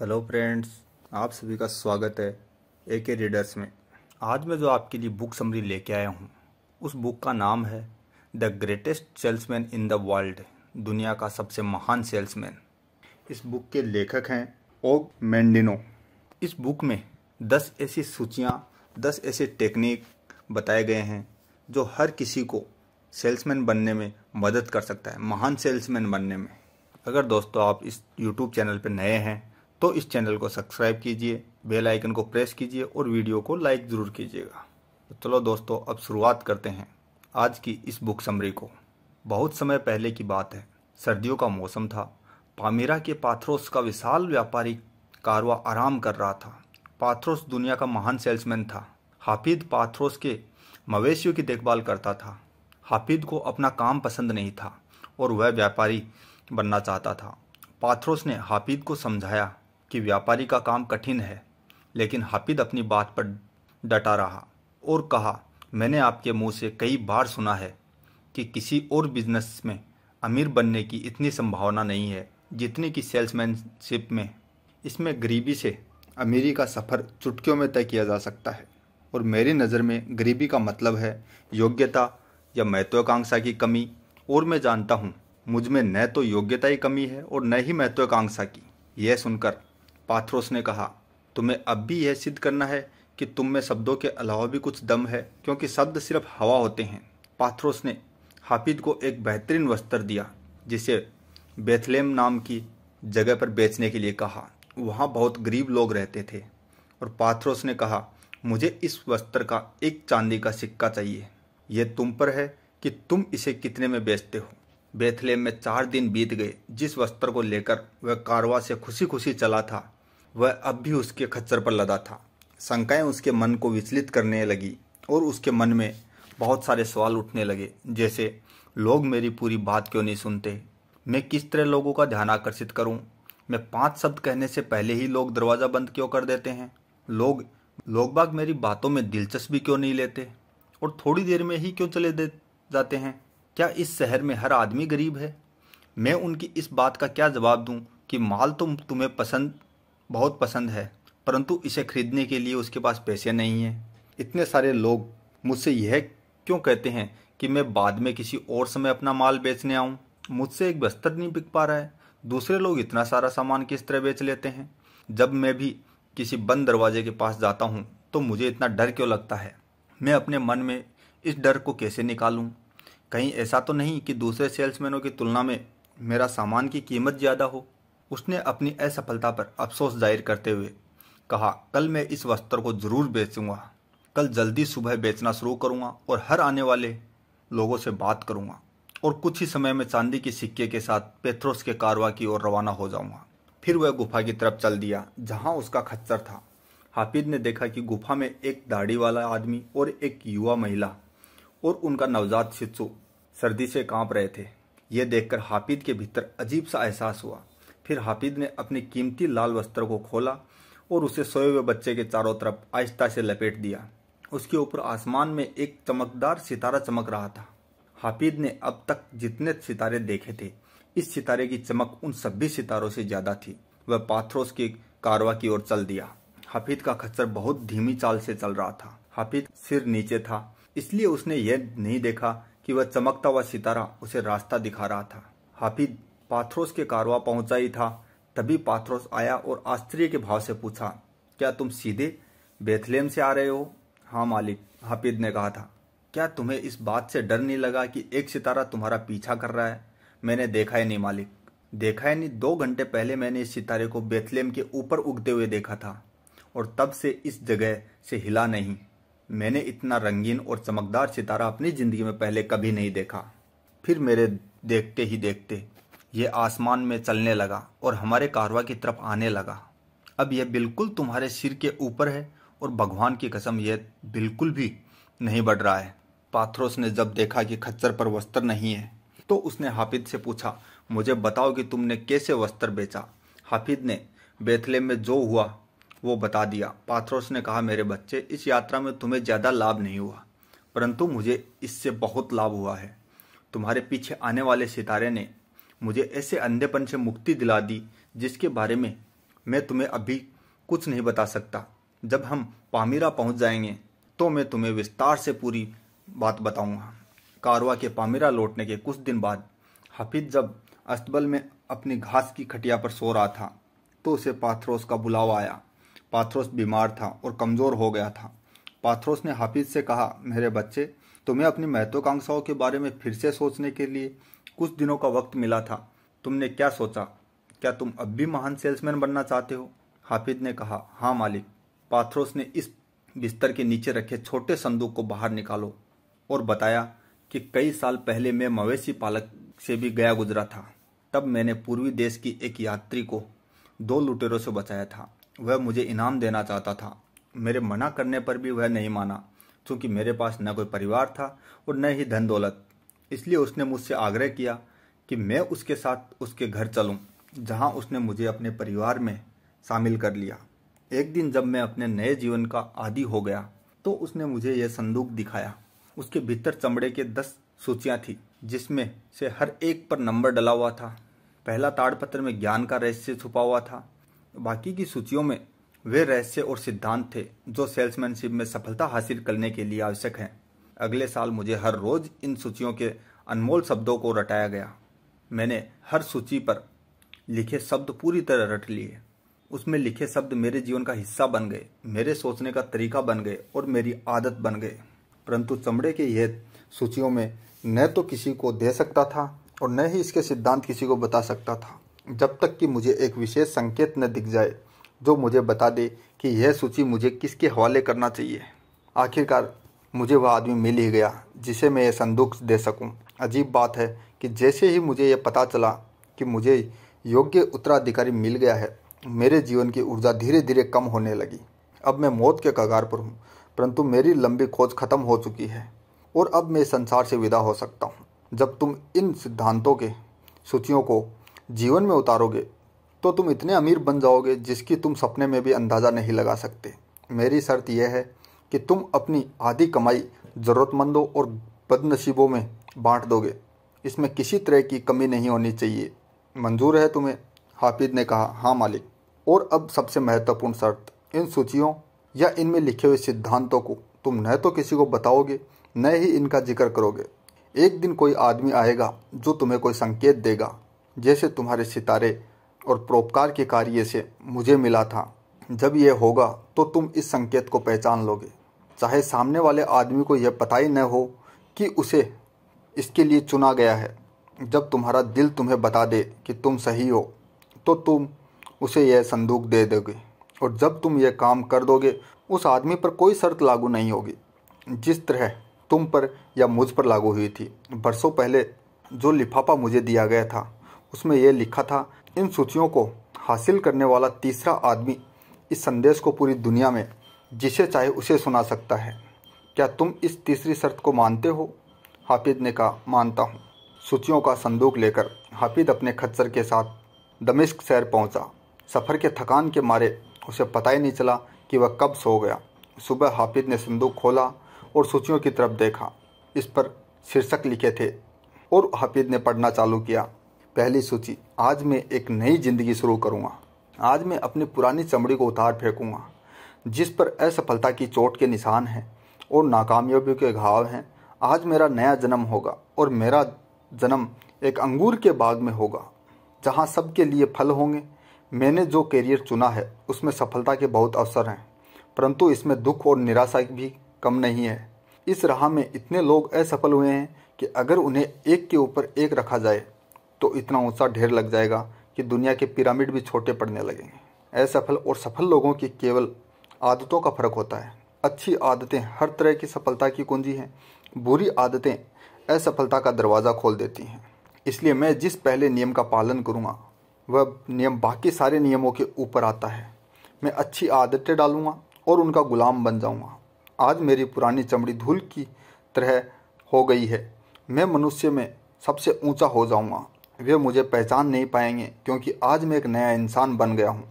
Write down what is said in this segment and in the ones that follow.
Hello friends आप सभी का स्वागत है ए के रीडर्स में आज मैं जो आपके लिए बुक समरी लेके आया हूँ उस बुक का नाम है the greatest salesman in the world दुनिया का सबसे महान सेल्समैन इस बुक के लेखक हैं ओग मैंडिनो इस बुक में दस ऐसी सूचियाँ दस ऐसे टेक्निक बताए गए हैं जो हर किसी को सेल्समैन बनने में मदद कर सकता है महान सेल्समैन बनने में अगर दोस्तों आप इस यूट्यूब चैनल पर नए हैं तो इस चैनल को सब्सक्राइब कीजिए बेल आइकन को प्रेस कीजिए और वीडियो को लाइक ज़रूर कीजिएगा तो चलो दोस्तों अब शुरुआत करते हैं आज की इस बुक समरी को बहुत समय पहले की बात है सर्दियों का मौसम था पामीरा के पाथरोस का विशाल व्यापारी कारवा आराम कर रहा था पाथरोस दुनिया का महान सेल्समैन था हाफिद पाथरोस के मवेशियों की देखभाल करता था हाफिद को अपना काम पसंद नहीं था और वह व्यापारी बनना चाहता था पाथरोस ने हाफिद को समझाया कि व्यापारी का काम कठिन है लेकिन हाफिद अपनी बात पर डटा रहा और कहा मैंने आपके मुंह से कई बार सुना है कि किसी और बिजनेस में अमीर बनने की इतनी संभावना नहीं है जितनी कि सेल्समैनशिप में इसमें गरीबी से अमीरी का सफ़र चुटकियों में तय किया जा सकता है और मेरी नज़र में गरीबी का मतलब है योग्यता या महत्वाकांक्षा की कमी और मैं जानता हूँ मुझ में न तो योग्यता की कमी है और न ही महत्वाकांक्षा की यह सुनकर पाथरोस ने कहा तुम्हें अब भी यह सिद्ध करना है कि तुम में शब्दों के अलावा भी कुछ दम है क्योंकि शब्द सिर्फ हवा होते हैं पाथरोस ने हाफिद को एक बेहतरीन वस्त्र दिया जिसे बेथलेम नाम की जगह पर बेचने के लिए कहा वहाँ बहुत गरीब लोग रहते थे और पाथरोस ने कहा मुझे इस वस्त्र का एक चांदी का सिक्का चाहिए यह तुम पर है कि तुम इसे कितने में बेचते हो बेथलेम में चार दिन बीत गए जिस वस्त्र को लेकर वह कारवा से खुशी खुशी चला था वह अब भी उसके खच्चर पर लदा था शंकाएं उसके मन को विचलित करने लगी और उसके मन में बहुत सारे सवाल उठने लगे जैसे लोग मेरी पूरी बात क्यों नहीं सुनते मैं किस तरह लोगों का ध्यान आकर्षित करूं? मैं पांच शब्द कहने से पहले ही लोग दरवाज़ा बंद क्यों कर देते हैं लोग लोग बाग मेरी बातों में दिलचस्पी क्यों नहीं लेते और थोड़ी देर में ही क्यों चले दे जाते हैं क्या इस शहर में हर आदमी गरीब है मैं उनकी इस बात का क्या जवाब दूं कि माल तो तुम्हें पसंद बहुत पसंद है परंतु इसे खरीदने के लिए उसके पास पैसे नहीं हैं इतने सारे लोग मुझसे यह क्यों कहते हैं कि मैं बाद में किसी और समय अपना माल बेचने आऊँ मुझसे एक बस्तर नहीं बिक पा रहा है दूसरे लोग इतना सारा सामान किस तरह बेच लेते हैं जब मैं भी किसी बंद दरवाजे के पास जाता हूँ तो मुझे इतना डर क्यों लगता है मैं अपने मन में इस डर को कैसे निकालूँ कहीं ऐसा तो नहीं कि दूसरे सेल्समैनों की तुलना में मेरा सामान की कीमत ज़्यादा हो उसने अपनी असफलता पर अफसोस जाहिर करते हुए कहा कल मैं इस वस्त्र को ज़रूर बेचूंगा कल जल्दी सुबह बेचना शुरू करूंगा और हर आने वाले लोगों से बात करूंगा और कुछ ही समय में चांदी के सिक्के के साथ पेथ्रोस के कारवा की ओर रवाना हो जाऊंगा फिर वह गुफा की तरफ चल दिया जहां उसका खच्चर था हाफिद ने देखा कि गुफा में एक दाढ़ी वाला आदमी और एक युवा महिला और उनका नवजात शिशु सर्दी से कांप रहे थे यह देखकर हाफिद के भीतर अजीब सा एहसास हुआ फिर हाफिद ने अपने कीमती लाल वस्त्र को खोला और उसे सोए हुए बच्चे के चारों तरफ आहिस्ता से लपेट दिया उसके ऊपर आसमान में एक चमकदार सितारा चमक रहा था हाफिद ने अब तक जितने सितारे देखे थे इस सितारे की चमक उन सभी सितारों से ज्यादा थी वह पाथरोस की कारवा की ओर चल दिया हाफिद का खच्चर बहुत धीमी चाल से चल रहा था हाफिद सिर नीचे था इसलिए उसने यह नहीं देखा कि वह चमकता हुआ सितारा उसे रास्ता दिखा रहा था हाफिद पाथरोस के कारवा पहुंचा ही था तभी पाथरोस आया और आश्चर्य के भाव से पूछा क्या तुम सीधे बेथलेम से आ रहे हो हाँ मालिक हाफिद ने कहा था क्या तुम्हें इस बात से डर नहीं लगा कि एक सितारा तुम्हारा पीछा कर रहा है मैंने देखा ही नहीं मालिक देखा ही नहीं दो घंटे पहले मैंने इस सितारे को बेथलेम के ऊपर उगते हुए देखा था और तब से इस जगह से हिला नहीं मैंने इतना रंगीन और चमकदार सितारा अपनी जिंदगी में पहले कभी नहीं देखा फिर मेरे देखते ही देखते ये आसमान में चलने लगा और हमारे कारवा की तरफ आने लगा अब यह बिल्कुल तुम्हारे सिर के ऊपर है और भगवान की कसम यह बिल्कुल भी नहीं बढ़ रहा है पाथरोस ने जब देखा कि खच्चर पर वस्त्र नहीं है तो उसने हाफिद से पूछा मुझे बताओ कि तुमने कैसे वस्त्र बेचा हाफिद ने बेथले में जो हुआ वो बता दिया पाथरोस ने कहा मेरे बच्चे इस यात्रा में तुम्हें ज़्यादा लाभ नहीं हुआ परंतु मुझे इससे बहुत लाभ हुआ है तुम्हारे पीछे आने वाले सितारे ने मुझे ऐसे अंधेपन से मुक्ति दिला दी जिसके बारे में मैं तुम्हें अभी कुछ नहीं बता सकता जब हम पामीरा पहुंच जाएंगे तो मैं तुम्हें विस्तार से पूरी बात बताऊंगा कारवा के पामीरा लौटने के कुछ दिन बाद हफीज जब अस्तबल में अपनी घास की खटिया पर सो रहा था तो उसे पाथरोस का बुलावा आया पाथरोस बीमार था और कमज़ोर हो गया था पाथरोस ने हाफिज से कहा मेरे बच्चे तुम्हें अपनी महत्वाकांक्षाओं के बारे में फिर से सोचने के लिए कुछ दिनों का वक्त मिला था तुमने क्या सोचा क्या तुम अब भी महान सेल्समैन बनना चाहते हो हाफिज ने कहा हाँ मालिक पाथरोस ने इस बिस्तर के नीचे रखे छोटे संदूक को बाहर निकालो और बताया कि कई साल पहले मैं मवेशी पालक से भी गया गुजरा था तब मैंने पूर्वी देश की एक यात्री को दो लुटेरों से बचाया था वह मुझे इनाम देना चाहता था मेरे मना करने पर भी वह नहीं माना क्योंकि मेरे पास न कोई परिवार था और न ही धन दौलत इसलिए उसने मुझसे आग्रह किया कि मैं उसके साथ उसके घर चलूं, जहां उसने मुझे अपने परिवार में शामिल कर लिया एक दिन जब मैं अपने नए जीवन का आदि हो गया तो उसने मुझे यह संदूक दिखाया उसके भीतर चमड़े के दस सूचियाँ थी जिसमें से हर एक पर नंबर डला हुआ था पहला ताड़पत्र में ज्ञान का रहस्य छुपा हुआ था बाकी की सूचियों में वे रहस्य और सिद्धांत थे जो सेल्समैनशिप में सफलता हासिल करने के लिए आवश्यक हैं अगले साल मुझे हर रोज इन सूचियों के अनमोल शब्दों को रटाया गया मैंने हर सूची पर लिखे शब्द पूरी तरह रट लिए उसमें लिखे शब्द मेरे जीवन का हिस्सा बन गए मेरे सोचने का तरीका बन गए और मेरी आदत बन गए परंतु चमड़े के यह सूचियों में न तो किसी को दे सकता था और न ही इसके सिद्धांत किसी को बता सकता था जब तक कि मुझे एक विशेष संकेत न दिख जाए जो मुझे बता दे कि यह सूची मुझे किसके हवाले करना चाहिए आखिरकार मुझे वह आदमी मिल ही गया जिसे मैं ये संदूक दे सकूं। अजीब बात है कि जैसे ही मुझे ये पता चला कि मुझे योग्य उत्तराधिकारी मिल गया है मेरे जीवन की ऊर्जा धीरे धीरे कम होने लगी अब मैं मौत के कगार पर हूँ परंतु मेरी लंबी खोज खत्म हो चुकी है और अब मैं संसार से विदा हो सकता हूँ जब तुम इन सिद्धांतों के सूचियों को जीवन में उतारोगे तो तुम इतने अमीर बन जाओगे जिसकी तुम सपने में भी अंदाज़ा नहीं लगा सकते मेरी शर्त यह है कि तुम अपनी आधी कमाई ज़रूरतमंदों और बदनसीबों में बांट दोगे इसमें किसी तरह की कमी नहीं होनी चाहिए मंजूर है तुम्हें हाफिज ने कहा हाँ मालिक और अब सबसे महत्वपूर्ण शर्त इन सूचियों या इनमें लिखे हुए सिद्धांतों को तुम न तो किसी को बताओगे न ही इनका जिक्र करोगे एक दिन कोई आदमी आएगा जो तुम्हें कोई संकेत देगा जैसे तुम्हारे सितारे और प्रोपकार के कार्य से मुझे मिला था जब यह होगा तो तुम इस संकेत को पहचान लोगे चाहे सामने वाले आदमी को यह पता ही न हो कि उसे इसके लिए चुना गया है जब तुम्हारा दिल तुम्हें बता दे कि तुम सही हो तो तुम उसे यह संदूक दे दोगे और जब तुम यह काम कर दोगे उस आदमी पर कोई शर्त लागू नहीं होगी जिस तरह तुम पर या मुझ पर लागू हुई थी बरसों पहले जो लिफाफा मुझे दिया गया था उसमें यह लिखा था इन सूचियों को हासिल करने वाला तीसरा आदमी इस संदेश को पूरी दुनिया में जिसे चाहे उसे सुना सकता है क्या तुम इस तीसरी शर्त को मानते हो हाफिद ने कहा मानता हूँ सूचियों का संदूक लेकर हाफिद अपने खच्चर के साथ दमिश्क शहर पहुँचा सफ़र के थकान के मारे उसे पता ही नहीं चला कि वह कब सो गया सुबह हाफिद ने संदूक खोला और सूचियों की तरफ देखा इस पर शीर्षक लिखे थे और हाफिद ने पढ़ना चालू किया पहली सूची आज मैं एक नई ज़िंदगी शुरू करूँगा आज मैं अपनी पुरानी चमड़ी को उतार फेंकूँगा जिस पर असफलता की चोट के निशान हैं और नाकामयाबियों के घाव हैं आज मेरा नया जन्म होगा और मेरा जन्म एक अंगूर के बाग में होगा जहाँ सबके लिए फल होंगे मैंने जो करियर चुना है उसमें सफलता के बहुत अवसर हैं परंतु इसमें दुख और निराशा भी कम नहीं है इस राह में इतने लोग असफल हुए हैं कि अगर उन्हें एक के ऊपर एक रखा जाए तो इतना ऊंचा ढेर लग जाएगा कि दुनिया के पिरामिड भी छोटे पड़ने लगेंगे असफल और सफल लोगों की केवल आदतों का फर्क होता है अच्छी आदतें हर तरह की सफलता की कुंजी हैं बुरी आदतें असफलता का दरवाज़ा खोल देती हैं इसलिए मैं जिस पहले नियम का पालन करूँगा वह नियम बाकी सारे नियमों के ऊपर आता है मैं अच्छी आदतें डालूँगा और उनका गुलाम बन जाऊँगा आज मेरी पुरानी चमड़ी धूल की तरह हो गई है मैं मनुष्य में सबसे ऊंचा हो जाऊंगा वे मुझे पहचान नहीं पाएंगे क्योंकि आज मैं एक नया इंसान बन गया हूं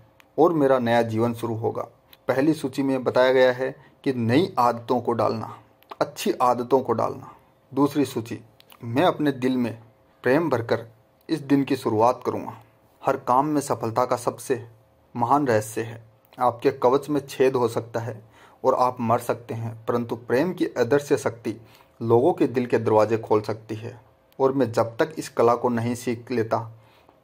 और मेरा नया जीवन शुरू होगा पहली सूची में बताया गया है कि नई आदतों को डालना अच्छी आदतों को डालना दूसरी सूची मैं अपने दिल में प्रेम भरकर इस दिन की शुरुआत करूँगा हर काम में सफलता का सबसे महान रहस्य है आपके कवच में छेद हो सकता है और आप मर सकते हैं परंतु प्रेम की अदृश्य शक्ति लोगों के दिल के दरवाजे खोल सकती है और मैं जब तक इस कला को नहीं सीख लेता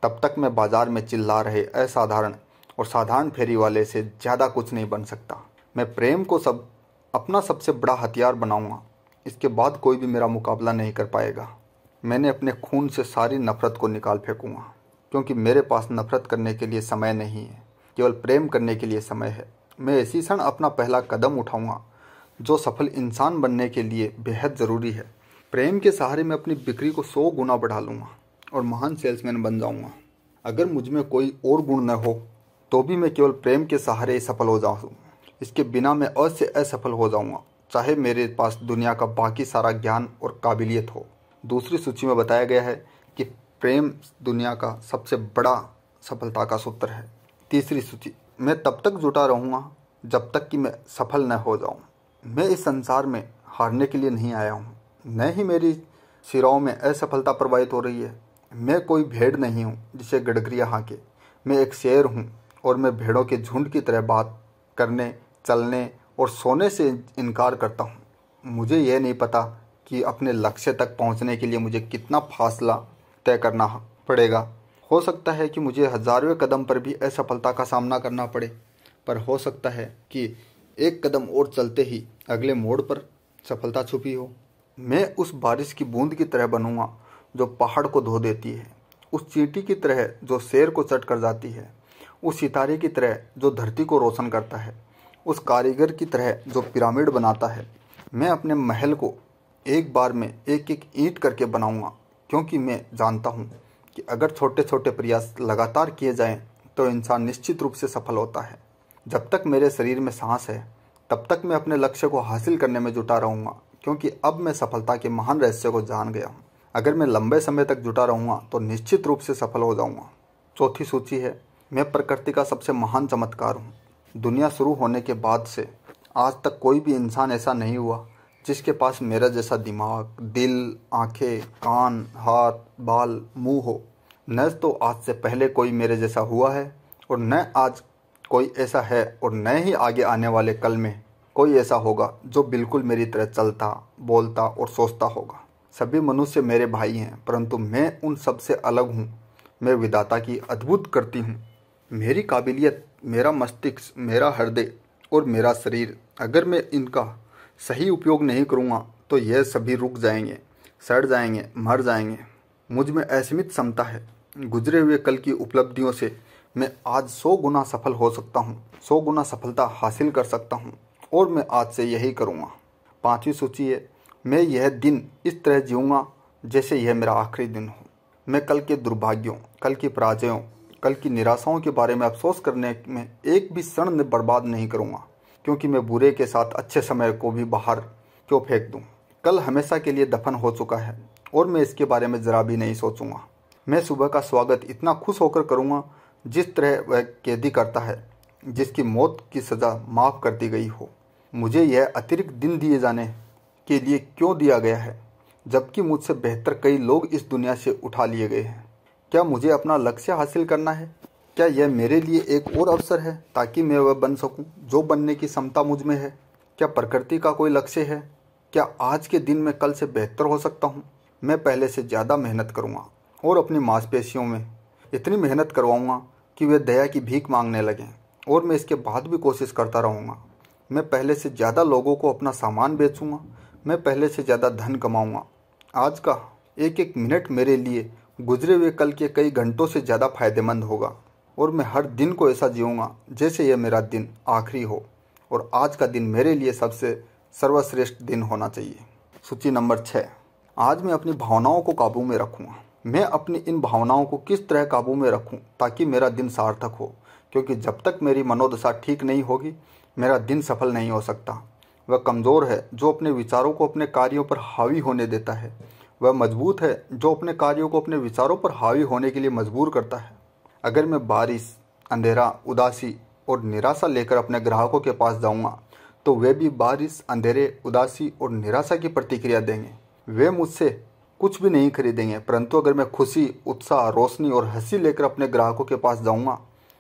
तब तक मैं बाजार में चिल्ला रहे असाधारण और साधारण फेरी वाले से ज़्यादा कुछ नहीं बन सकता मैं प्रेम को सब अपना सबसे बड़ा हथियार बनाऊंगा इसके बाद कोई भी मेरा मुकाबला नहीं कर पाएगा मैंने अपने खून से सारी नफरत को निकाल फेंकूंगा क्योंकि मेरे पास नफरत करने के लिए समय नहीं है केवल प्रेम करने के लिए समय है मैं इसी क्षण अपना पहला कदम उठाऊंगा जो सफल इंसान बनने के लिए बेहद ज़रूरी है प्रेम के सहारे मैं अपनी बिक्री को सौ गुना बढ़ा लूँगा और महान सेल्समैन बन जाऊँगा अगर मुझ में कोई और गुण न हो तो भी मैं केवल प्रेम के सहारे सफल हो जाऊँ इसके बिना मैं से असफल हो जाऊँगा चाहे मेरे पास दुनिया का बाकी सारा ज्ञान और काबिलियत हो दूसरी सूची में बताया गया है कि प्रेम दुनिया का सबसे बड़ा सफलता का सूत्र है तीसरी सूची मैं तब तक जुटा रहूँगा जब तक कि मैं सफल न हो जाऊँ मैं इस संसार में हारने के लिए नहीं आया हूँ न ही मेरी सिराओं में असफलता प्रवाहित हो रही है मैं कोई भेड़ नहीं हूँ जिसे गडकरिया हाँके मैं एक शेर हूँ और मैं भेड़ों के झुंड की तरह बात करने चलने और सोने से इनकार करता हूँ मुझे यह नहीं पता कि अपने लक्ष्य तक पहुँचने के लिए मुझे कितना फासला तय करना पड़ेगा हो सकता है कि मुझे हजारवें कदम पर भी असफलता का सामना करना पड़े पर हो सकता है कि एक कदम और चलते ही अगले मोड़ पर सफलता छुपी हो मैं उस बारिश की बूंद की तरह बनूंगा जो पहाड़ को धो देती है उस चींटी की तरह जो शेर को चट कर जाती है उस सितारे की तरह जो धरती को रोशन करता है उस कारीगर की तरह जो पिरामिड बनाता है मैं अपने महल को एक बार में एक एक ईंट करके बनाऊंगा क्योंकि मैं जानता हूँ कि अगर छोटे छोटे प्रयास लगातार किए जाएं तो इंसान निश्चित रूप से सफल होता है जब तक मेरे शरीर में सांस है तब तक मैं अपने लक्ष्य को हासिल करने में जुटा रहूँगा क्योंकि अब मैं सफलता के महान रहस्य को जान गया हूँ अगर मैं लंबे समय तक जुटा रहूँगा तो निश्चित रूप से सफल हो जाऊँगा चौथी सूची है मैं प्रकृति का सबसे महान चमत्कार हूँ दुनिया शुरू होने के बाद से आज तक कोई भी इंसान ऐसा नहीं हुआ जिसके पास मेरा जैसा दिमाग दिल आंखें कान हाथ बाल मुंह हो न तो आज से पहले कोई मेरे जैसा हुआ है और न आज कोई ऐसा है और न ही आगे आने वाले कल में कोई ऐसा होगा जो बिल्कुल मेरी तरह चलता बोलता और सोचता होगा सभी मनुष्य मेरे भाई हैं परंतु मैं उन सबसे अलग हूँ मैं विदाता की अद्भुत करती हूँ मेरी काबिलियत मेरा मस्तिष्क मेरा हृदय और मेरा शरीर अगर मैं इनका सही उपयोग नहीं करूँगा तो यह सभी रुक जाएंगे सड़ जाएंगे मर जाएंगे मुझ में असीमित क्षमता है गुजरे हुए कल की उपलब्धियों से मैं आज सौ गुना सफल हो सकता हूँ सौ गुना सफलता हासिल कर सकता हूँ और मैं आज से यही करूँगा पाँचवीं सूची है मैं यह दिन इस तरह जीऊँगा जैसे यह मेरा आखिरी दिन हो मैं कल के दुर्भाग्यों कल की पराजयों कल की निराशाओं के बारे में अफसोस करने में एक भी क्षण बर्बाद नहीं करूँगा क्योंकि मैं बुरे के साथ अच्छे समय को भी बाहर क्यों फेंक दूँ कल हमेशा के लिए दफन हो चुका है और मैं इसके बारे में ज़रा भी नहीं सोचूंगा मैं सुबह का स्वागत इतना खुश होकर करूंगा जिस तरह वह कैदी करता है जिसकी मौत की सज़ा माफ़ कर दी गई हो मुझे यह अतिरिक्त दिन दिए जाने के लिए क्यों दिया गया है जबकि मुझसे बेहतर कई लोग इस दुनिया से उठा लिए गए हैं क्या मुझे अपना लक्ष्य हासिल करना है क्या यह मेरे लिए एक और अवसर है ताकि मैं वह बन सकूं जो बनने की क्षमता मुझ में है क्या प्रकृति का कोई लक्ष्य है क्या आज के दिन में कल से बेहतर हो सकता हूं? मैं पहले से ज़्यादा मेहनत करूंगा और अपनी मांसपेशियों में इतनी मेहनत करवाऊंगा कि वे दया की भीख मांगने लगें और मैं इसके बाद भी कोशिश करता रहूँगा मैं पहले से ज़्यादा लोगों को अपना सामान बेचूँगा मैं पहले से ज़्यादा धन कमाऊँगा आज का एक एक मिनट मेरे लिए गुजरे हुए कल के कई घंटों से ज़्यादा फायदेमंद होगा और मैं हर दिन को ऐसा जीऊँगा जैसे यह मेरा दिन आखिरी हो और आज का दिन मेरे लिए सबसे सर्वश्रेष्ठ दिन होना चाहिए सूची नंबर छः आज मैं अपनी भावनाओं को काबू में रखूँगा मैं अपनी इन भावनाओं को किस तरह काबू में रखूँ ताकि मेरा दिन सार्थक हो क्योंकि जब तक मेरी मनोदशा ठीक नहीं होगी मेरा दिन सफल नहीं हो सकता वह कमज़ोर है जो अपने विचारों को अपने कार्यों पर हावी होने देता है वह मजबूत है जो अपने कार्यों को अपने विचारों पर हावी होने के लिए मजबूर करता है अगर मैं बारिश अंधेरा उदासी और निराशा लेकर अपने ग्राहकों के पास जाऊंगा तो वे भी बारिश अंधेरे उदासी और निराशा की प्रतिक्रिया देंगे वे मुझसे कुछ भी नहीं खरीदेंगे परंतु अगर मैं खुशी उत्साह रोशनी और हंसी लेकर अपने ग्राहकों के पास जाऊंगा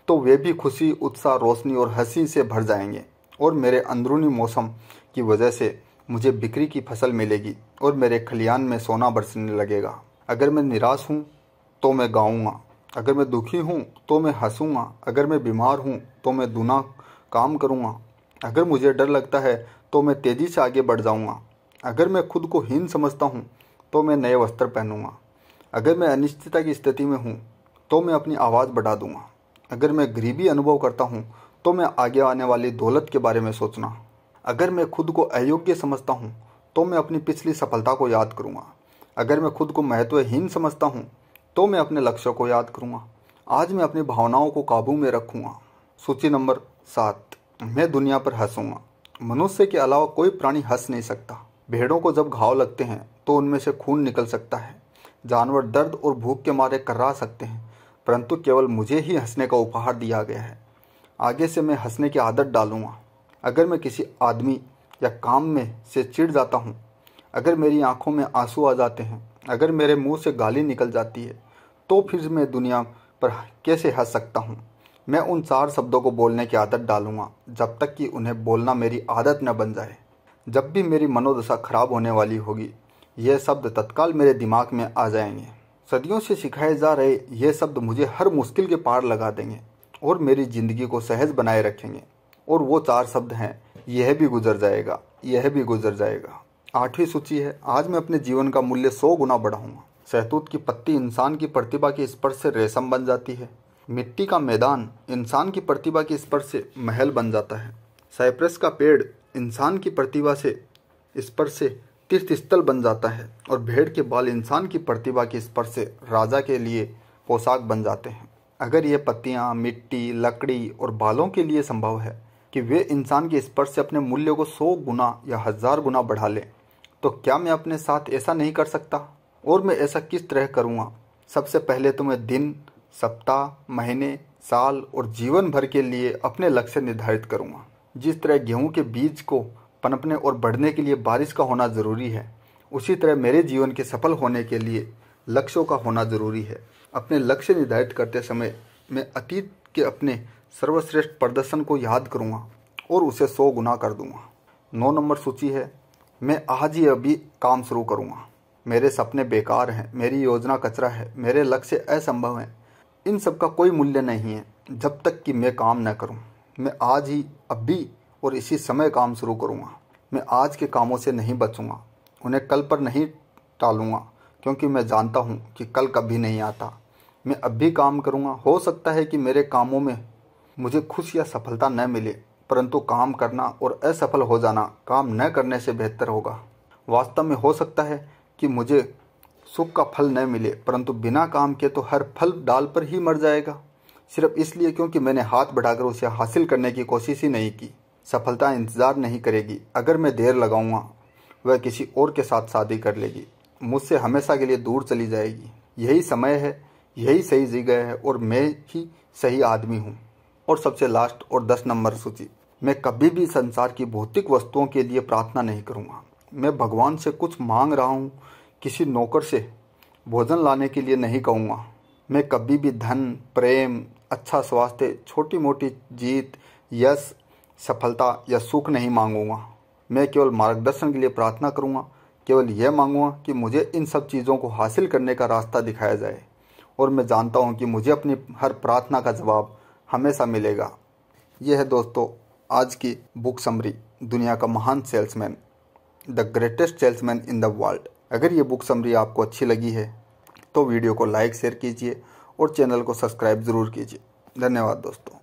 तो वे भी खुशी उत्साह रोशनी और हंसी से भर जाएंगे और मेरे अंदरूनी मौसम की वजह से मुझे बिक्री की फसल मिलेगी और मेरे खलियान में सोना बरसने लगेगा अगर मैं निराश हूँ तो मैं गाऊँगा अगर मैं दुखी हूँ तो मैं हंसूँगा अगर मैं बीमार हूँ तो मैं दुना काम करूँगा अगर मुझे डर लगता है तो मैं तेज़ी से आगे बढ़ जाऊँगा अगर मैं खुद को हीन समझता हूँ तो मैं नए वस्त्र पहनूंगा अगर मैं अनिश्चितता की स्थिति में हूँ तो मैं अपनी आवाज़ बढ़ा दूंगा अगर मैं गरीबी अनुभव करता हूँ तो मैं आगे आने वाली दौलत के बारे में सोचना अगर मैं खुद को अयोग्य समझता हूँ तो मैं अपनी पिछली सफलता को याद करूँगा अगर मैं खुद को महत्वहीन समझता हूँ तो मैं अपने लक्ष्य को याद करूँगा आज मैं अपनी भावनाओं को काबू में रखूँगा सूची नंबर सात मैं दुनिया पर हंसूँगा मनुष्य के अलावा कोई प्राणी हंस नहीं सकता भेड़ों को जब घाव लगते हैं तो उनमें से खून निकल सकता है जानवर दर्द और भूख के मारे कर्रा सकते हैं परंतु केवल मुझे ही हंसने का उपहार दिया गया है आगे से मैं हंसने की आदत डालूंगा अगर मैं किसी आदमी या काम में से चिढ़ जाता हूँ अगर मेरी आंखों में आंसू आ जाते हैं अगर मेरे मुंह से गाली निकल जाती है तो फिर मैं दुनिया पर कैसे हंस सकता हूँ मैं उन चार शब्दों को बोलने की आदत डालूंगा जब तक कि उन्हें बोलना मेरी आदत न बन जाए जब भी मेरी मनोदशा खराब होने वाली होगी यह शब्द तत्काल मेरे दिमाग में आ जाएंगे सदियों से सिखाए जा रहे ये शब्द मुझे हर मुश्किल के पार लगा देंगे और मेरी ज़िंदगी को सहज बनाए रखेंगे और वो चार शब्द हैं यह भी गुजर जाएगा यह भी गुजर जाएगा आठवीं सूची है आज मैं अपने जीवन का मूल्य सौ गुना बढ़ाऊंगा सहतूत की पत्ती इंसान की प्रतिभा के स्पर्श से रेशम बन जाती है मिट्टी का मैदान इंसान की प्रतिभा के स्पर्श से महल बन जाता है साइप्रस का पेड़ इंसान की प्रतिभा से स्पर्श से तीर्थ स्थल बन जाता है और भेड़ के बाल इंसान की प्रतिभा के स्पर्श से राजा के लिए पोशाक बन जाते हैं अगर ये पत्तियाँ मिट्टी लकड़ी और बालों के लिए संभव है कि वे इंसान के स्पर्श से अपने मूल्य को सौ गुना या हजार गुना बढ़ा लें तो क्या मैं अपने साथ ऐसा नहीं कर सकता और मैं ऐसा किस तरह करूँगा सबसे पहले तो मैं दिन सप्ताह महीने साल और जीवन भर के लिए अपने लक्ष्य निर्धारित करूँगा जिस तरह गेहूँ के बीज को पनपने और बढ़ने के लिए बारिश का होना ज़रूरी है उसी तरह मेरे जीवन के सफल होने के लिए लक्ष्यों का होना ज़रूरी है अपने लक्ष्य निर्धारित करते समय मैं अतीत के अपने सर्वश्रेष्ठ प्रदर्शन को याद करूँगा और उसे सौ गुना कर दूँगा नौ नंबर सूची है मैं आज ही अभी काम शुरू करूँगा मेरे सपने बेकार हैं मेरी योजना कचरा है मेरे लक्ष्य असंभव हैं इन सब का कोई मूल्य नहीं है जब तक कि मैं काम न करूं मैं आज ही अभी और इसी समय काम शुरू करूंगा मैं आज के कामों से नहीं बचूंगा उन्हें कल पर नहीं टालूंगा क्योंकि मैं जानता हूं कि कल कभी नहीं आता मैं अब भी काम करूंगा हो सकता है कि मेरे कामों में मुझे खुश या सफलता न मिले परंतु काम करना और असफल हो जाना काम न करने से बेहतर होगा वास्तव में हो सकता है कि मुझे सुख का फल न मिले परंतु बिना काम के तो हर फल डाल पर ही मर जाएगा सिर्फ इसलिए क्योंकि मैंने हाथ बढ़ाकर उसे हासिल करने की कोशिश ही नहीं की सफलता इंतज़ार नहीं करेगी अगर मैं देर लगाऊंगा वह किसी और के साथ शादी कर लेगी मुझसे हमेशा के लिए दूर चली जाएगी यही समय है यही सही जगह है और मैं ही सही आदमी हूँ और सबसे लास्ट और दस नंबर सूची मैं कभी भी संसार की भौतिक वस्तुओं के लिए प्रार्थना नहीं करूँगा मैं भगवान से कुछ मांग रहा हूँ किसी नौकर से भोजन लाने के लिए नहीं कहूँगा मैं कभी भी धन प्रेम अच्छा स्वास्थ्य छोटी मोटी जीत यश सफलता या सुख नहीं मांगूंगा मैं केवल मार्गदर्शन के लिए प्रार्थना करूंगा केवल यह मांगूंगा कि मुझे इन सब चीज़ों को हासिल करने का रास्ता दिखाया जाए और मैं जानता हूं कि मुझे अपनी हर प्रार्थना का जवाब हमेशा मिलेगा यह है दोस्तों आज की बुक समरी दुनिया का महान salesman the greatest salesman in the world अगर ये बुक समरी आपको अच्छी लगी है तो वीडियो को लाइक शेयर कीजिए और चैनल को सब्सक्राइब ज़रूर कीजिए धन्यवाद दोस्तों